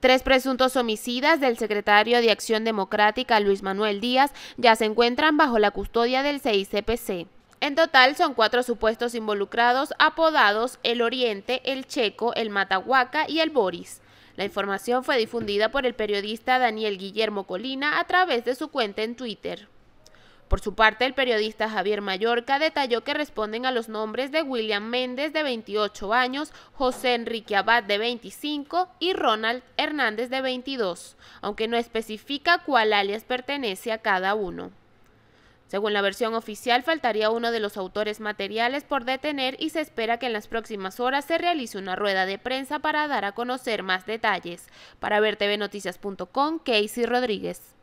Tres presuntos homicidas del secretario de Acción Democrática Luis Manuel Díaz ya se encuentran bajo la custodia del CICPC. En total son cuatro supuestos involucrados apodados El Oriente, El Checo, El Matahuaca y El Boris. La información fue difundida por el periodista Daniel Guillermo Colina a través de su cuenta en Twitter. Por su parte, el periodista Javier Mallorca detalló que responden a los nombres de William Méndez, de 28 años, José Enrique Abad, de 25, y Ronald Hernández, de 22, aunque no especifica cuál alias pertenece a cada uno. Según la versión oficial, faltaría uno de los autores materiales por detener y se espera que en las próximas horas se realice una rueda de prensa para dar a conocer más detalles. Para ver tvnoticias.com, Casey Rodríguez.